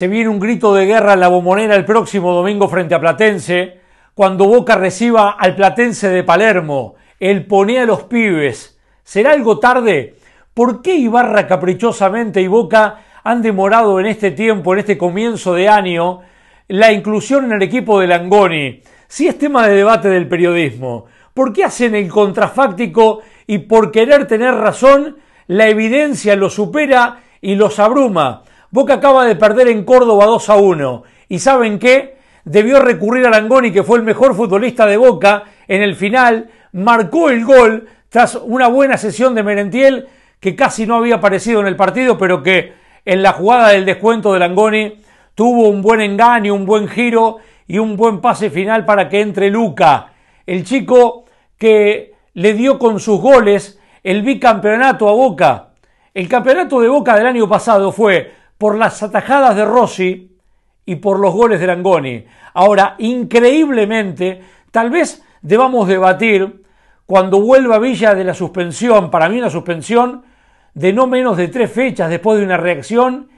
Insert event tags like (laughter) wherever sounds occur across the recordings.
Se viene un grito de guerra en la bomonera el próximo domingo frente a Platense, cuando Boca reciba al Platense de Palermo, el pone a los pibes. ¿Será algo tarde? ¿Por qué Ibarra caprichosamente y Boca han demorado en este tiempo, en este comienzo de año, la inclusión en el equipo de Langoni? Si es tema de debate del periodismo, ¿por qué hacen el contrafáctico y por querer tener razón, la evidencia los supera y los abruma? Boca acaba de perder en Córdoba 2 a 1. ¿Y saben qué? Debió recurrir a Langoni, que fue el mejor futbolista de Boca en el final. Marcó el gol tras una buena sesión de Merentiel, que casi no había aparecido en el partido, pero que en la jugada del descuento de Langoni tuvo un buen engaño, un buen giro y un buen pase final para que entre Luca. El chico que le dio con sus goles el bicampeonato a Boca. El campeonato de Boca del año pasado fue por las atajadas de Rossi y por los goles de Langoni. Ahora, increíblemente, tal vez debamos debatir cuando vuelva Villa de la suspensión, para mí una suspensión de no menos de tres fechas después de una reacción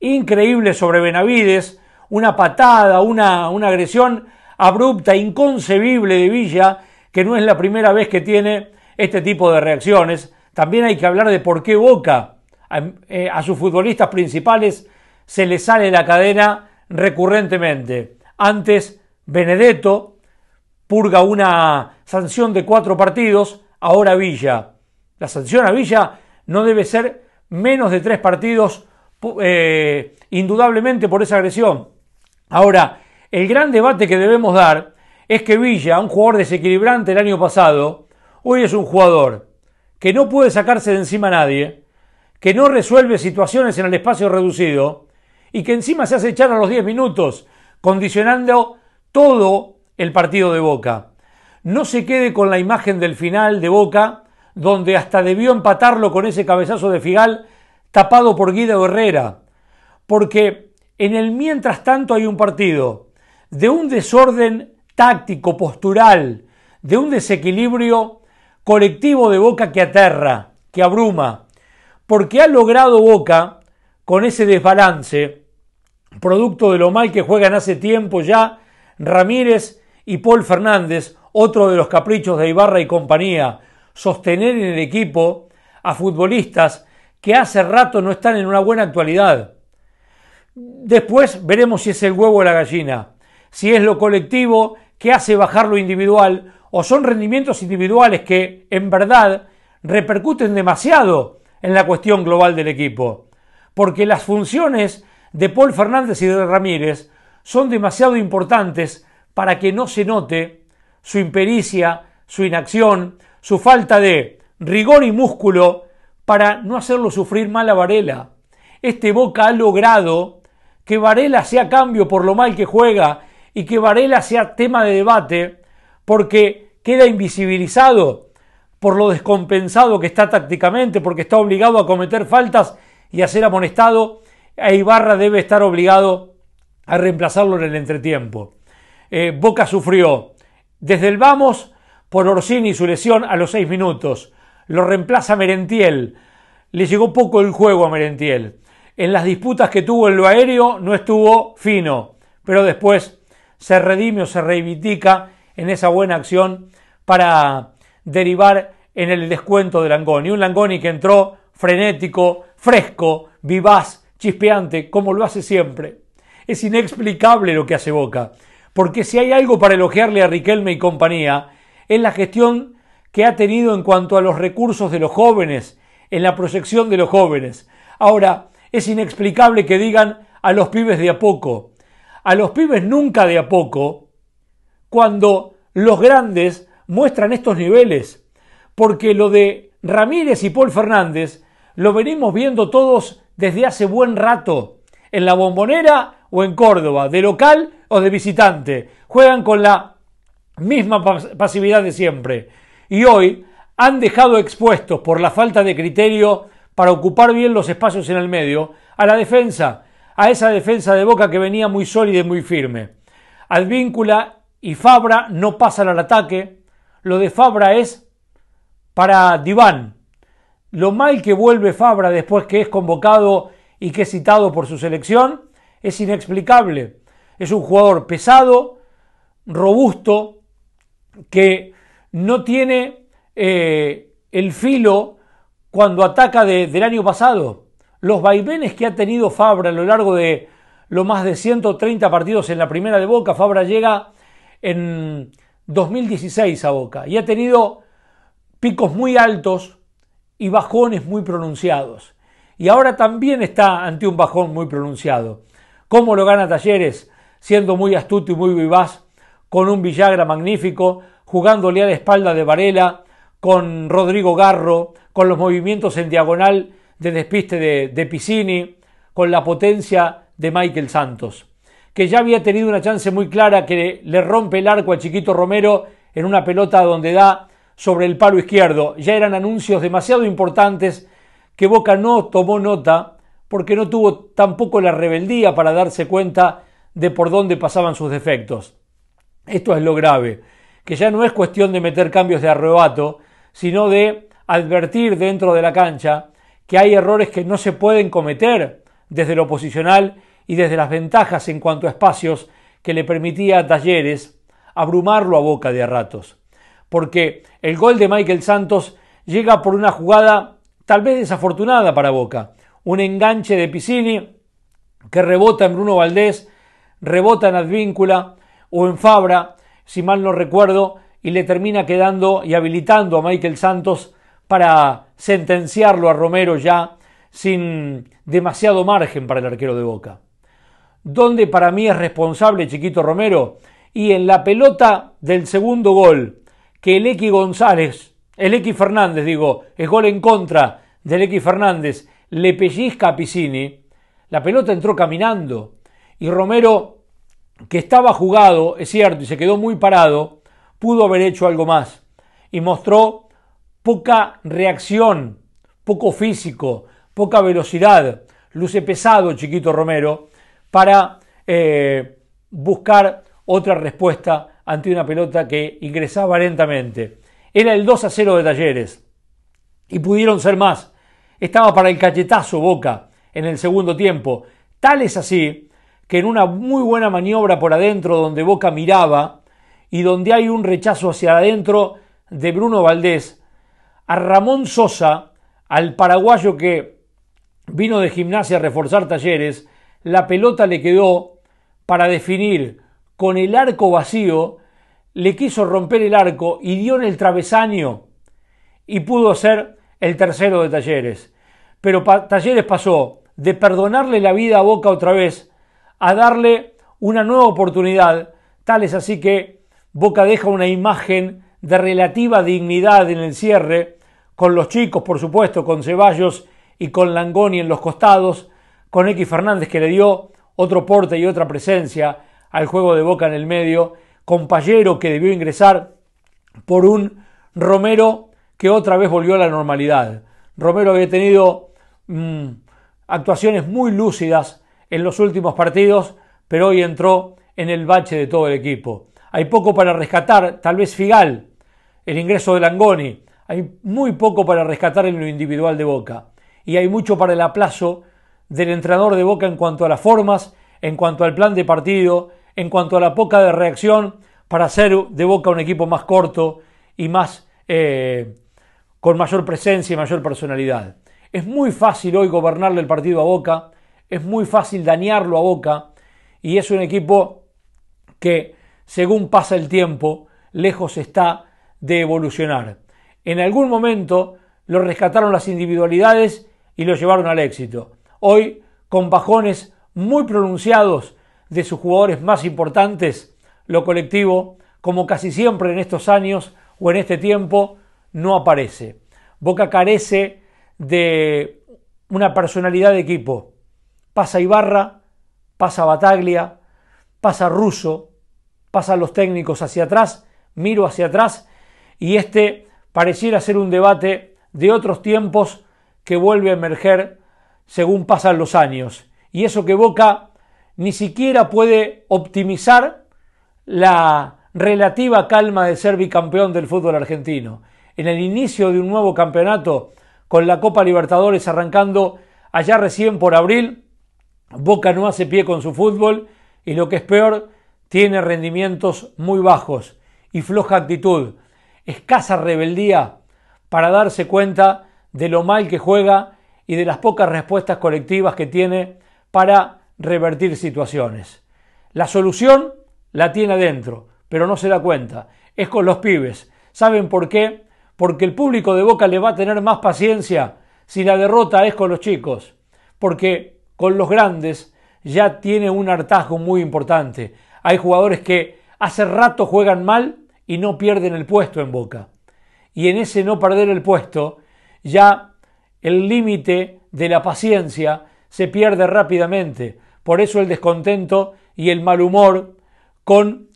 increíble sobre Benavides, una patada, una, una agresión abrupta, inconcebible de Villa, que no es la primera vez que tiene este tipo de reacciones. También hay que hablar de por qué Boca eh, a, sus futbolistas principales se les sale la cadena recurrentemente. Antes, Benedetto purga una sanción de cuatro partidos, ahora Villa. La sanción a Villa no debe ser menos de tres partidos, eh, indudablemente por esa agresión. Ahora, el gran debate que debemos dar es que Villa, un jugador desequilibrante el año pasado, hoy es un jugador que no puede sacarse de encima a nadie, que no resuelve situaciones en el espacio reducido y que encima se hace echar a los 10 minutos, condicionando todo el partido de Boca. No se quede con la imagen del final de Boca, donde hasta debió empatarlo con ese cabezazo de Figal tapado por Guido Herrera, porque en el mientras tanto hay un partido de un desorden táctico, postural, de un desequilibrio colectivo de Boca que aterra, que abruma porque ha logrado Boca con ese desbalance, producto de lo mal que juegan hace tiempo ya Ramírez y Paul Fernández, otro de los caprichos de Ibarra y compañía, sostener en el equipo a futbolistas que hace rato no están en una buena actualidad. Después veremos si es el huevo o la gallina, si es lo colectivo que hace bajar lo individual o son rendimientos individuales que en verdad repercuten demasiado en la cuestión global del equipo, porque las funciones de Paul Fernández y de Ramírez son demasiado importantes para que no se note su impericia, su inacción, su falta de rigor y músculo para no hacerlo sufrir mal a Varela. Este Boca ha logrado que Varela sea cambio por lo mal que juega y que Varela sea tema de debate porque queda invisibilizado por lo descompensado que está tácticamente, porque está obligado a cometer faltas y a ser amonestado, e Ibarra debe estar obligado a reemplazarlo en el entretiempo. Eh, Boca sufrió desde el vamos por Orsini y su lesión a los seis minutos. Lo reemplaza Merentiel. Le llegó poco el juego a Merentiel. En las disputas que tuvo en lo aéreo no estuvo fino, pero después se redime o se reivindica en esa buena acción para derivar en el descuento de Langoni. Un Langoni que entró frenético, fresco, vivaz, chispeante, como lo hace siempre. Es inexplicable lo que hace Boca, porque si hay algo para elogiarle a Riquelme y compañía, es la gestión que ha tenido en cuanto a los recursos de los jóvenes, en la proyección de los jóvenes. Ahora, es inexplicable que digan a los pibes de a poco, a los pibes nunca de a poco, cuando los grandes muestran estos niveles, porque lo de Ramírez y Paul Fernández lo venimos viendo todos desde hace buen rato, en la bombonera o en Córdoba, de local o de visitante. Juegan con la misma pasividad de siempre. Y hoy han dejado expuestos por la falta de criterio para ocupar bien los espacios en el medio a la defensa, a esa defensa de Boca que venía muy sólida y muy firme. Advíncula y Fabra no pasan al ataque, lo de Fabra es para diván. Lo mal que vuelve Fabra después que es convocado y que es citado por su selección es inexplicable. Es un jugador pesado, robusto, que no tiene eh, el filo cuando ataca del año pasado. Los vaivenes que ha tenido Fabra a lo largo de lo más de 130 partidos en la primera de Boca, Fabra llega en 2016 a Boca y ha tenido picos muy altos y bajones muy pronunciados. Y ahora también está ante un bajón muy pronunciado. ¿Cómo lo gana Talleres? Siendo muy astuto y muy vivaz, con un Villagra magnífico, jugándole a la espalda de Varela, con Rodrigo Garro, con los movimientos en diagonal de despiste de, de con la potencia de Michael Santos que ya había tenido una chance muy clara que le rompe el arco al Chiquito Romero en una pelota donde da sobre el palo izquierdo. Ya eran anuncios demasiado importantes que Boca no tomó nota porque no tuvo tampoco la rebeldía para darse cuenta de por dónde pasaban sus defectos. Esto es lo grave, que ya no es cuestión de meter cambios de arrebato, sino de advertir dentro de la cancha que hay errores que no se pueden cometer desde lo posicional y desde las ventajas en cuanto a espacios que le permitía a Talleres abrumarlo a boca de a ratos. Porque el gol de Michael Santos llega por una jugada tal vez desafortunada para Boca. Un enganche de Piscini que rebota en Bruno Valdés, rebota en Advíncula o en Fabra, si mal no recuerdo, y le termina quedando y habilitando a Michael Santos para sentenciarlo a Romero ya sin demasiado margen para el arquero de Boca donde para mí es responsable Chiquito Romero, y en la pelota del segundo gol, que el X González, el X Fernández, digo, es gol en contra del X Fernández, le pellizca a Piscini, la pelota entró caminando y Romero, que estaba jugado, es cierto, y se quedó muy parado, pudo haber hecho algo más y mostró poca reacción, poco físico, poca velocidad, luce pesado chiquito Romero para eh, buscar otra respuesta ante una pelota que ingresaba lentamente. Era el 2 a 0 de Talleres y pudieron ser más. Estaba para el cachetazo Boca en el segundo tiempo. Tal es así que en una muy buena maniobra por adentro donde Boca miraba y donde hay un rechazo hacia adentro de Bruno Valdés, a Ramón Sosa, al paraguayo que vino de gimnasia a reforzar talleres, la pelota le quedó para definir con el arco vacío, le quiso romper el arco y dio en el travesaño y pudo ser el tercero de Talleres. Pero Talleres pasó de perdonarle la vida a Boca otra vez a darle una nueva oportunidad, tal es así que Boca deja una imagen de relativa dignidad en el cierre, con los chicos, por supuesto, con Ceballos y con Langoni en los costados, con X Fernández que le dio otro porte y otra presencia al juego de Boca en el medio, Compañero que debió ingresar por un Romero que otra vez volvió a la normalidad. Romero había tenido mm, actuaciones muy lúcidas en los últimos partidos, pero hoy entró en el bache de todo el equipo. Hay poco para rescatar, tal vez Figal, el ingreso de Langoni. Hay muy poco para rescatar en lo individual de Boca. Y hay mucho para el aplazo del entrenador de Boca en cuanto a las formas, en cuanto al plan de partido, en cuanto a la poca de reacción para hacer de Boca un equipo más corto y más eh, con mayor presencia y mayor personalidad. Es muy fácil hoy gobernarle el partido a Boca, es muy fácil dañarlo a Boca y es un equipo que según pasa el tiempo lejos está de evolucionar. En algún momento lo rescataron las individualidades y lo llevaron al éxito. Hoy, con bajones muy pronunciados de sus jugadores más importantes, lo colectivo, como casi siempre en estos años o en este tiempo, no aparece. Boca carece de una personalidad de equipo. Pasa Ibarra, pasa Bataglia, pasa Russo, pasa los técnicos hacia atrás, miro hacia atrás y este pareciera ser un debate de otros tiempos que vuelve a emerger según pasan los años. Y eso que Boca ni siquiera puede optimizar la relativa calma de ser bicampeón del fútbol argentino. En el inicio de un nuevo campeonato, con la Copa Libertadores arrancando allá recién por abril, Boca no hace pie con su fútbol y lo que es peor, tiene rendimientos muy bajos y floja actitud, escasa rebeldía para darse cuenta de lo mal que juega y de las pocas respuestas colectivas que tiene para revertir situaciones. La solución la tiene adentro, pero no se da cuenta. Es con los pibes. ¿Saben por qué? Porque el público de Boca le va a tener más paciencia si la derrota es con los chicos. Porque con los grandes ya tiene un hartazgo muy importante. Hay jugadores que hace rato juegan mal y no pierden el puesto en Boca. Y en ese no perder el puesto ya el límite de la paciencia se pierde rápidamente, por eso el descontento y el mal humor con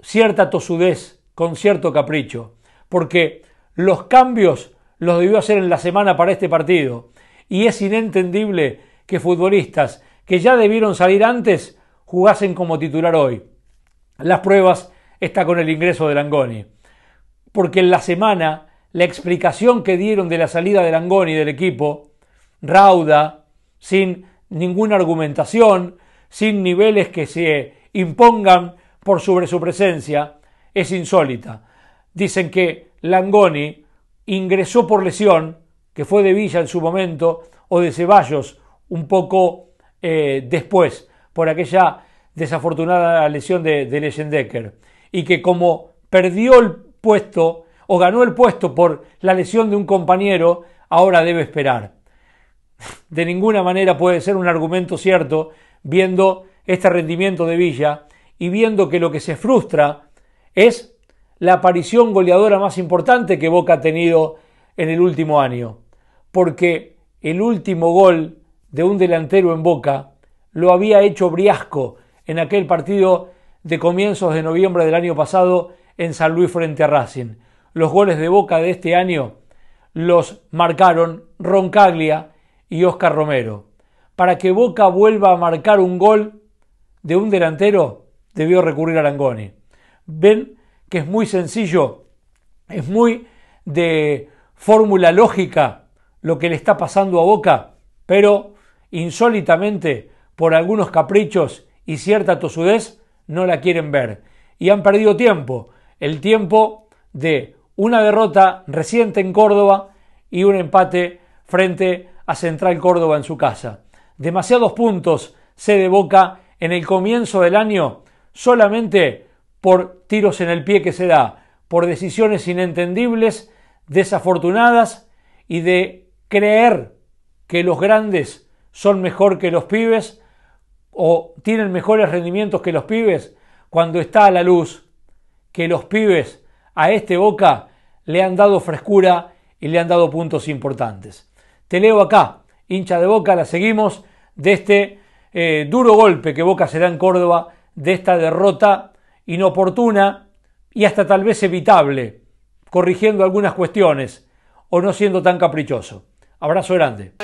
cierta tosudez, con cierto capricho, porque los cambios los debió hacer en la semana para este partido y es inentendible que futbolistas que ya debieron salir antes jugasen como titular hoy. Las pruebas está con el ingreso de Langoni, porque en la semana la explicación que dieron de la salida de Langoni del equipo, rauda, sin ninguna argumentación, sin niveles que se impongan por sobre su presencia, es insólita. Dicen que Langoni ingresó por lesión, que fue de Villa en su momento, o de Ceballos un poco eh, después, por aquella desafortunada lesión de, de y que como perdió el puesto o ganó el puesto por la lesión de un compañero, ahora debe esperar. (laughs) De ninguna manera puede ser un argumento cierto viendo este rendimiento de Villa y viendo que lo que se frustra es la aparición goleadora más importante que Boca ha tenido en el último año, porque el último gol de un delantero en Boca lo había hecho Briasco en aquel partido de comienzos de noviembre del año pasado en San Luis frente a Racing. Los goles de Boca de este año los marcaron Roncaglia y Oscar Romero. Para que Boca vuelva a marcar un gol de un delantero, debió recurrir a Langoni. Ven que es muy sencillo, es muy de fórmula lógica lo que le está pasando a Boca, pero insólitamente, por algunos caprichos y cierta tosudez, no la quieren ver. Y han perdido tiempo, el tiempo de una derrota reciente en Córdoba y un empate frente a Central Córdoba en su casa. Demasiados puntos se de Boca en el comienzo del año solamente por tiros en el pie que se da, por decisiones inentendibles, desafortunadas y de creer que los grandes son mejor que los pibes o tienen mejores rendimientos que los pibes cuando está a la luz que los pibes a este Boca le han dado frescura y le han dado puntos importantes. Te leo acá, hincha de Boca, la seguimos de este eh, duro golpe que Boca será en Córdoba, de esta derrota inoportuna y hasta tal vez evitable, corrigiendo algunas cuestiones o no siendo tan caprichoso. Abrazo grande.